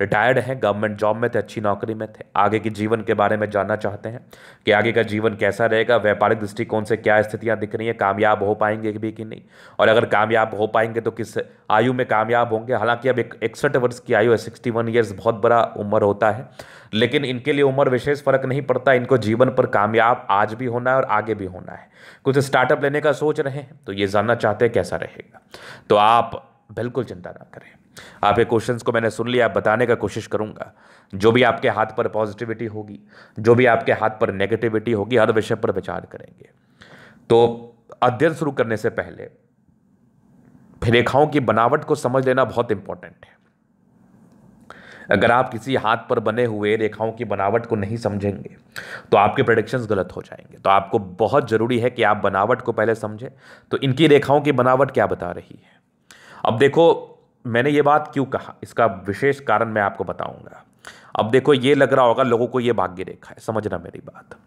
retired हैं government job में थे अच्छी नौकरी में थे आगे के जीवन के बारे में जानना चाहते हैं कि आगे का जीवन कैसा रहेगा व्यापारिक दृष्टिकोण से क्या स्थितियां दिख रही हैं कामयाब हो पाएंगे भी कि नहीं और अगर कामयाब हो पाएंगे तो किस आयु में कामयाब होंगे हालांकि अब एक इकसठ वर्ष की आयु है सिक्सटी वन ईयर्स बहुत बड़ा उम्र होता है लेकिन इनके लिए उम्र विशेष फर्क नहीं पड़ता इनको जीवन पर कामयाब आज भी होना है और आगे भी होना है कुछ स्टार्टअप लेने का सोच रहे हैं तो ये जानना चाहते हैं कैसा रहेगा तो आप बिल्कुल चिंता ना करें आपके क्वेश्चंस को मैंने सुन लिया आप बताने का कोशिश करूंगा जो भी आपके हाथ पर पॉजिटिविटी होगी जो भी आपके हाथ पर नेगेटिविटी होगी हर विषय पर विचार करेंगे तो अध्ययन शुरू करने से पहले रेखाओं की बनावट को समझ लेना बहुत इंपॉर्टेंट है अगर आप किसी हाथ पर बने हुए रेखाओं की बनावट को नहीं समझेंगे तो आपके प्रडिक्शंस गलत हो जाएंगे तो आपको बहुत ज़रूरी है कि आप बनावट को पहले समझें तो इनकी रेखाओं की बनावट क्या बता रही है अब देखो मैंने ये बात क्यों कहा इसका विशेष कारण मैं आपको बताऊंगा अब देखो ये लग रहा होगा लोगों को ये भाग्य रेखा है समझना मेरी बात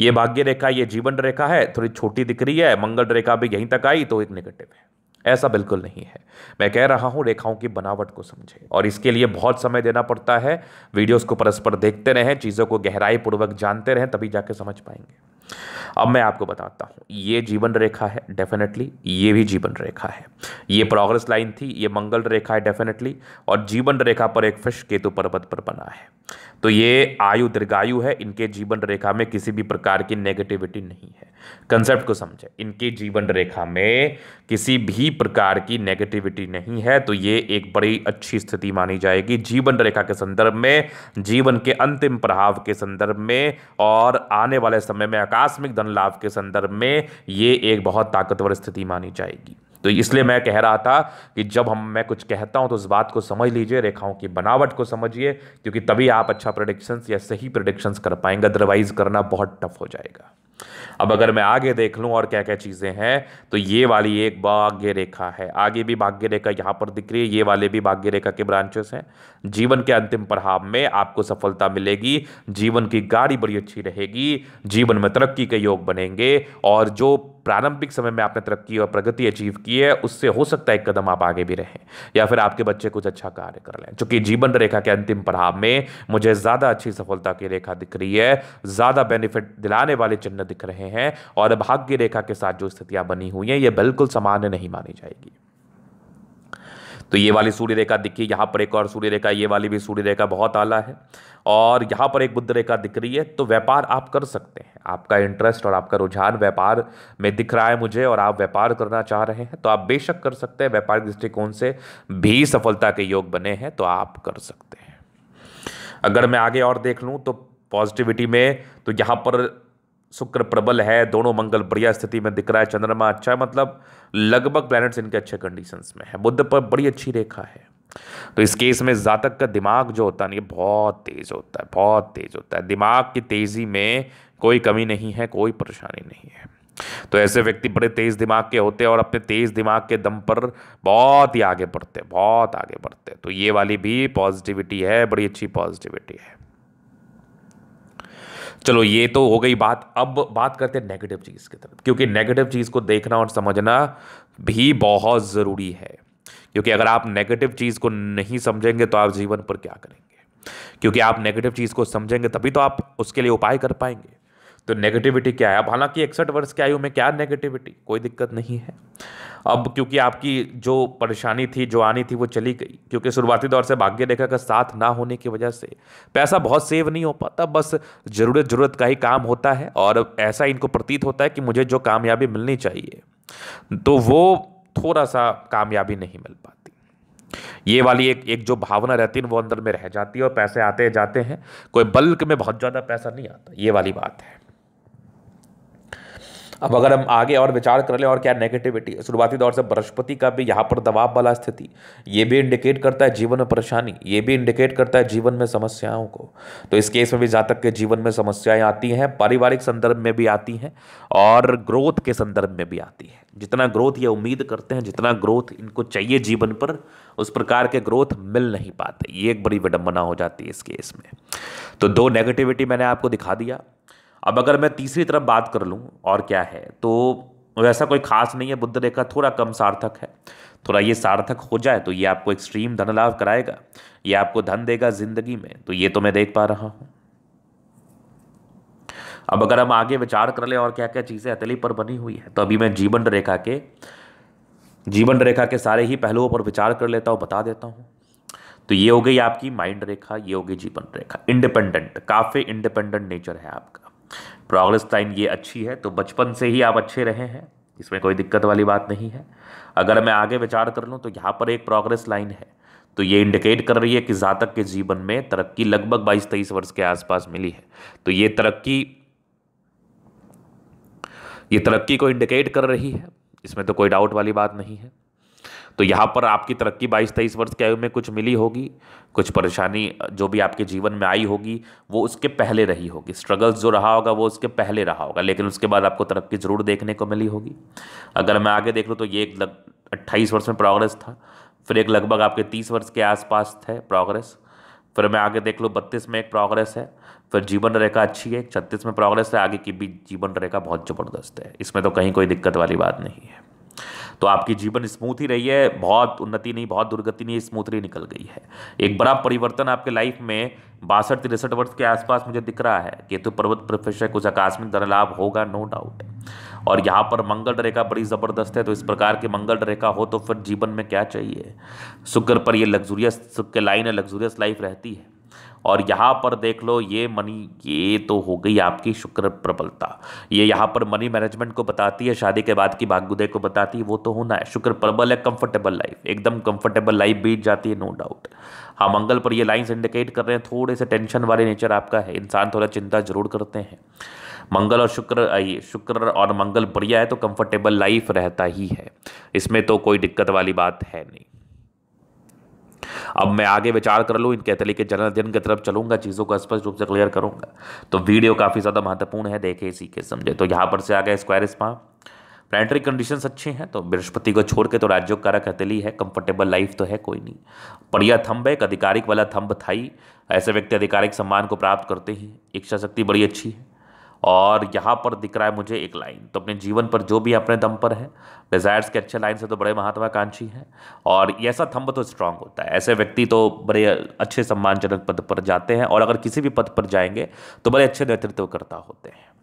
ये भाग्य रेखा ये जीवन रेखा है थोड़ी छोटी दिख रही है मंगल रेखा भी यहीं तक आई तो एक नेगेटिव है ऐसा बिल्कुल नहीं है मैं कह रहा हूँ रेखाओं की बनावट को समझे और इसके लिए बहुत समय देना पड़ता है वीडियोस को परस्पर देखते रहें चीज़ों को गहराई पूर्वक जानते रहें तभी जाके समझ पाएंगे अब मैं आपको बताता हूँ ये जीवन रेखा है डेफिनेटली ये भी जीवन रेखा है ये प्रोग्रेस लाइन थी ये मंगल रेखा है डेफिनेटली और जीवन रेखा पर एक फिश केतु पर्वत पर बना है तो ये आयु दीर्घायु है इनके जीवन रेखा में किसी भी प्रकार की नेगेटिविटी नहीं है कंसेप्ट को समझे इनके जीवन रेखा में किसी भी प्रकार की नेगेटिविटी नहीं है तो ये एक बड़ी अच्छी स्थिति मानी जाएगी जीवन रेखा के संदर्भ में जीवन के अंतिम प्रभाव के संदर्भ में और आने वाले समय में आकस्मिक धन लाभ के संदर्भ में ये एक बहुत ताकतवर स्थिति मानी जाएगी तो इसलिए मैं कह रहा था कि जब हम मैं कुछ कहता हूं तो उस बात को समझ लीजिए रेखाओं की बनावट को समझिए क्योंकि तभी आप अच्छा प्रोडिक्शंस या सही प्रोडिक्शंस कर पाएंगे अदरवाइज करना बहुत टफ हो जाएगा अब अगर मैं आगे देख लूँ और क्या क्या चीज़ें हैं तो ये वाली एक भाग्य रेखा है आगे भी भाग्य रेखा यहाँ पर दिख रही है ये वाले भी भाग्य रेखा के ब्रांचेस हैं जीवन के अंतिम प्रभाव में आपको सफलता मिलेगी जीवन की गाड़ी बड़ी अच्छी रहेगी जीवन में तरक्की के योग बनेंगे और जो प्रारंभिक समय में आपने तरक्की और प्रगति अचीव की है उससे हो सकता है एक कदम आप आगे भी रहें या फिर आपके बच्चे कुछ अच्छा कार्य कर लें चूंकि जीवन रेखा के अंतिम प्रभाव में मुझे ज़्यादा अच्छी सफलता की रेखा दिख रही है ज़्यादा बेनिफिट दिलाने वाले चिन्ह दिख रहे हैं और भाग्य रेखा के साथ जो स्थितियां बनी हुई हैं ये बिल्कुल समान नहीं मानी जाएगी तो ये वाली सूर्य रेखा दिखी यहाँ पर एक और सूर्य रेखा ये वाली भी सूर्य रेखा बहुत आला है और यहाँ पर एक बुद्ध रेखा दिख रही है तो व्यापार आप कर सकते हैं आपका इंटरेस्ट और आपका रुझान व्यापार में दिख रहा है मुझे और आप व्यापार करना चाह रहे हैं तो आप बेशक कर सकते हैं व्यापारिक दृष्टिकोण से भी सफलता के योग बने हैं तो आप कर सकते हैं अगर मैं आगे और देख लूँ तो पॉजिटिविटी में तो यहाँ पर शुक्र प्रबल है दोनों मंगल बढ़िया स्थिति में दिख रहा है चंद्रमा अच्छा है मतलब लगभग प्लैनेट्स इनके अच्छे कंडीशंस में है बुद्ध पर बड़ी अच्छी रेखा है तो इस केस में जातक का दिमाग जो होता है ना ये बहुत तेज़ होता है बहुत तेज़ होता है दिमाग की तेज़ी में कोई कमी नहीं है कोई परेशानी नहीं है तो ऐसे व्यक्ति बड़े तेज़ दिमाग के होते हैं और अपने तेज़ दिमाग के दम पर बहुत ही आगे बढ़ते बहुत आगे बढ़ते तो ये वाली भी पॉजिटिविटी है बड़ी अच्छी पॉजिटिविटी है चलो ये तो हो गई बात अब बात करते हैं नेगेटिव चीज़ की तरफ क्योंकि नेगेटिव चीज़ को देखना और समझना भी बहुत ज़रूरी है क्योंकि अगर आप नेगेटिव चीज़ को नहीं समझेंगे तो आप जीवन पर क्या करेंगे क्योंकि आप नेगेटिव चीज़ को समझेंगे तभी तो आप उसके लिए उपाय कर पाएंगे तो नेगेटिविटी क्या है अब हालांकि इकसठ वर्ष की आयु में क्या नेगेटिविटी कोई दिक्कत नहीं है अब क्योंकि आपकी जो परेशानी थी जो आनी थी वो चली गई क्योंकि शुरुआती दौर से भाग्य रेखा का साथ ना होने की वजह से पैसा बहुत सेव नहीं हो पाता बस ज़रूरत ज़रूरत का ही काम होता है और ऐसा इनको प्रतीत होता है कि मुझे जो कामयाबी मिलनी चाहिए तो वो थोड़ा सा कामयाबी नहीं मिल पाती ये वाली एक एक जो भावना रहती है वो अंदर में रह जाती है और पैसे आते जाते हैं कोई बल्क में बहुत ज़्यादा पैसा नहीं आता ये वाली बात है अब अगर हम आगे और विचार कर लें और क्या नेगेटिविटी शुरुआती दौर से बृहस्पति का भी यहाँ पर दबाव वाला स्थिति ये भी इंडिकेट करता है जीवन में परेशानी ये भी इंडिकेट करता है जीवन में समस्याओं को तो इस केस में भी जातक के जीवन में समस्याएं आती हैं पारिवारिक संदर्भ में भी आती हैं और ग्रोथ के संदर्भ में भी आती है जितना ग्रोथ ये उम्मीद करते हैं जितना ग्रोथ इनको चाहिए जीवन पर उस प्रकार के ग्रोथ मिल नहीं पाते ये एक बड़ी विडम्बना हो जाती है इस केस में तो दो नेगेटिविटी मैंने आपको दिखा दिया अब अगर मैं तीसरी तरफ बात कर लूँ और क्या है तो वैसा कोई खास नहीं है बुद्ध रेखा थोड़ा कम सार्थक है थोड़ा ये सार्थक हो जाए तो ये आपको एक्सट्रीम धन लाभ कराएगा ये आपको धन देगा जिंदगी में तो ये तो मैं देख पा रहा हूँ अब अगर हम आगे विचार कर ले और क्या क्या चीज़ें अतली पर बनी हुई है तो अभी मैं जीवन रेखा के जीवन रेखा के सारे ही पहलुओं पर विचार कर लेता हूँ बता देता हूँ तो ये हो गई आपकी माइंड रेखा ये हो गई जीवन रेखा इंडिपेंडेंट काफ़ी इंडिपेंडेंट नेचर है आपका प्रोग्रेस लाइन ये अच्छी है तो बचपन से ही आप अच्छे रहे हैं इसमें कोई दिक्कत वाली बात नहीं है अगर मैं आगे विचार कर लूँ तो यहाँ पर एक प्रोग्रेस लाइन है तो ये इंडिकेट कर रही है कि जातक के जीवन में तरक्की लगभग बाईस तेईस वर्ष के आसपास मिली है तो ये तरक्की ये तरक्की को इंडिकेट कर रही है इसमें तो कोई डाउट वाली बात नहीं है तो यहाँ पर आपकी तरक्की बाईस तेईस वर्ष की आयु में कुछ मिली होगी कुछ परेशानी जो भी आपके जीवन में आई होगी वो उसके पहले रही होगी स्ट्रगल्स जो रहा होगा वो उसके पहले रहा होगा लेकिन उसके बाद आपको तरक्की ज़रूर देखने को मिली होगी अगर मैं आगे देख लूँ तो ये एक लग अट्ठाईस वर्ष में प्रोग्रेस था फिर एक लगभग आपके तीस वर्ष के आसपास थे प्रोग्रेस फिर मैं आगे देख लूँ बत्तीस में एक प्रोग्रेस है फिर जीवन रेखा अच्छी है छत्तीस में प्रोग्रेस है आगे की भी जीवन रेखा बहुत ज़बरदस्त है इसमें तो कहीं कोई दिक्कत वाली बात नहीं है तो आपकी जीवन स्मूथ ही रही है बहुत उन्नति नहीं बहुत दुर्गति नहीं स्मूथली निकल गई है एक बड़ा परिवर्तन आपके लाइफ में बासठ तिरसठ वर्ष के आसपास मुझे दिख रहा है केतु तो पर्वत प्रोफेसर कुछ आकस्मिक धनलाभ होगा नो डाउट और यहाँ पर मंगल रेखा बड़ी ज़बरदस्त है तो इस प्रकार की मंगल रेखा हो तो फिर जीवन में क्या चाहिए शुक्र पर ये लग्जूरियस सुख के लाइन है लग्जूरियस लाइफ रहती है और यहाँ पर देख लो ये मनी ये तो हो गई आपकी शुक्र प्रबलता ये यहाँ पर मनी मैनेजमेंट को बताती है शादी के बाद की भागुदे को बताती है वो तो होना है शुक्र प्रबल है कंफर्टेबल लाइफ एकदम कंफर्टेबल लाइफ बीत जाती है नो डाउट हाँ मंगल पर ये लाइन्स इंडिकेट कर रहे हैं थोड़े से टेंशन वाले नेचर आपका है इंसान थोड़ा चिंता जरूर करते हैं मंगल और शुक्र आइए शुक्र और मंगल बढ़िया है तो कंफर्टेबल लाइफ रहता ही है इसमें तो कोई दिक्कत वाली बात है नहीं अब मैं आगे विचार कर लूँ इनके तरीके जन्मदिन की तरफ चलूंगा चीज़ों को स्पष्ट रूप से क्लियर करूंगा तो वीडियो काफ़ी ज़्यादा महत्वपूर्ण है देखे इसी के समझे तो यहाँ पर से आ गया स्क्वायर स्पा प्लानिटरी कंडीशन अच्छे हैं तो बृहस्पति को छोड़ के तो राज्यों का रख हथेली है कंफर्टेबल लाइफ तो है कोई नहीं बढ़िया थम्ब एक आधिकारिक वाला थम्ब था ही ऐसे व्यक्ति आधिकारिक सम्मान को प्राप्त करते ही इच्छा शक्ति बड़ी अच्छी है और यहाँ पर दिख रहा है मुझे एक लाइन तो अपने जीवन पर जो भी अपने दम पर है डिज़ायर्स के अच्छे लाइन से तो बड़े महत्वाकांक्षी हैं और ऐसा थम्ब तो स्ट्रांग होता है ऐसे व्यक्ति तो बड़े अच्छे सम्मानजनक पद पर जाते हैं और अगर किसी भी पद पर जाएंगे तो बड़े अच्छे नेतृत्वकर्ता होते हैं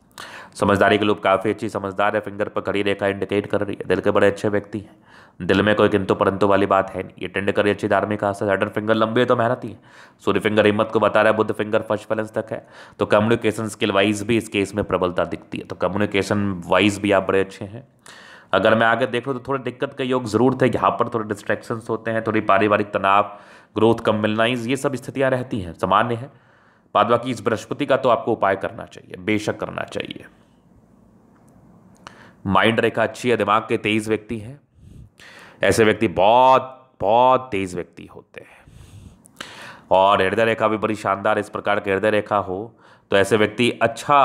समझदारी के लोग काफ़ी अच्छी समझदार है फिंगर पर घड़ी रेखा इंडिकेट कर रही है दिल के बड़े अच्छे व्यक्ति हैं दिल में कोई किंतु तो परंतु वाली बात है नहीं ये टेंड करी अच्छी धार्मिक आस्था सैटर्न फिंगर लंबी है तो मेहनती है सूर्य फिंगर हिम्मत को बता रहा है बुद्ध फिंगर फर्स्ट बैलेंस तक है तो कम्युनिकेशन स्किल वाइज भी इस केस में प्रबलता दिखती है तो कम्युनिकेशन वाइज भी आप बड़े अच्छे हैं अगर मैं आगे देख लूँ तो थोड़ी दिक्कत का योग ज़रूर थे यहाँ पर थोड़े डिस्ट्रैक्शन होते हैं थोड़ी पारिवारिक तनाव ग्रोथ कम मिलना ये सब स्थितियाँ रहती हैं सामान्य है बाद बाकी इस बृहस्पति का तो आपको उपाय करना चाहिए बेशक करना चाहिए माइंड रेखा अच्छी है दिमाग के तेईस व्यक्ति हैं ऐसे व्यक्ति बहुत बहुत तेज़ व्यक्ति होते हैं और हृदय रेखा भी बड़ी शानदार इस प्रकार की हृदय रेखा हो तो ऐसे व्यक्ति अच्छा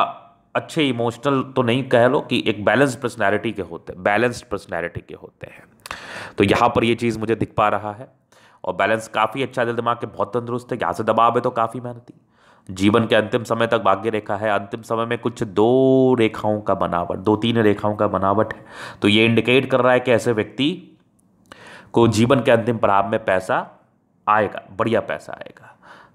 अच्छे इमोशनल तो नहीं कह लो कि एक बैलेंस्ड पर्सनैलिटी के होते हैं बैलेंस्ड पर्सनैलिटी के होते हैं तो यहाँ पर ये चीज़ मुझे दिख पा रहा है और बैलेंस काफ़ी अच्छा दिल दिमाग के बहुत तंदुरुस्त है यहाँ से दबाव है तो काफ़ी मेहनती जीवन के अंतिम समय तक भाग्य रेखा है अंतिम समय में कुछ दो रेखाओं का बनावट दो तीन रेखाओं का बनावट है तो ये इंडिकेट कर रहा है कि ऐसे व्यक्ति को जीवन के अंतिम पड़ाव में पैसा आएगा बढ़िया पैसा आएगा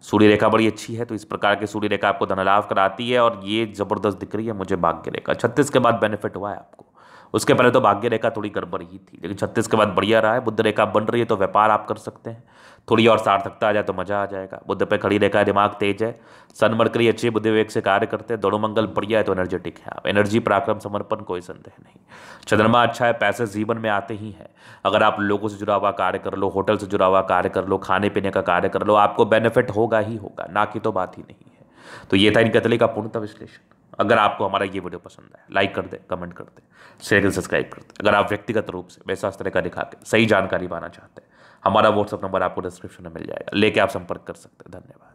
सूर्य रेखा बड़ी अच्छी है तो इस प्रकार की सूर्य रेखा आपको धनलाभ कराती है और ये ज़बरदस्त दिख रही है मुझे भाग्य रेखा छत्तीस के बाद बेनिफिट हुआ है आपको उसके पहले तो भाग्य रेखा थोड़ी गड़बड़ ही थी लेकिन छत्तीस के बाद बढ़िया रहा है बुद्ध रेखा बन रही है तो व्यापार आप कर सकते हैं थोड़ी और सार्थकता आ जाए तो मज़ा आ जाएगा बुद्ध पे खड़ी रेखा दिमाग तेज है सन अच्छी बुद्ध विवेक से कार्य करते हैं दोनों मंगल बढ़िया है तो एनर्जेटिक है आप एनर्जी पराक्रम समर्पण कोई संदेह नहीं चंद्रमा अच्छा है पैसे जीवन में आते ही हैं अगर आप लोगों से जुड़ा हुआ कार्य कर लो होटल से जुड़ा हुआ कार्य कर लो खाने पीने का कार्य कर लो आपको बेनिफिट होगा ही होगा ना कि तो बात ही नहीं है तो ये था इन का पूर्णतः विश्लेषण अगर आपको हमारा ये वीडियो पसंद है लाइक कर दे कमेंट कर दे शेयर कर सब्सक्राइब कर दे अगर आप व्यक्तिगत रूप से वैसा इस तरह का दिखा के सही जानकारी पाना चाहते हैं हमारा व्हाट्सअप नंबर आपको डिस्क्रिप्शन में मिल जाएगा लेके आप संपर्क कर सकते हैं धन्यवाद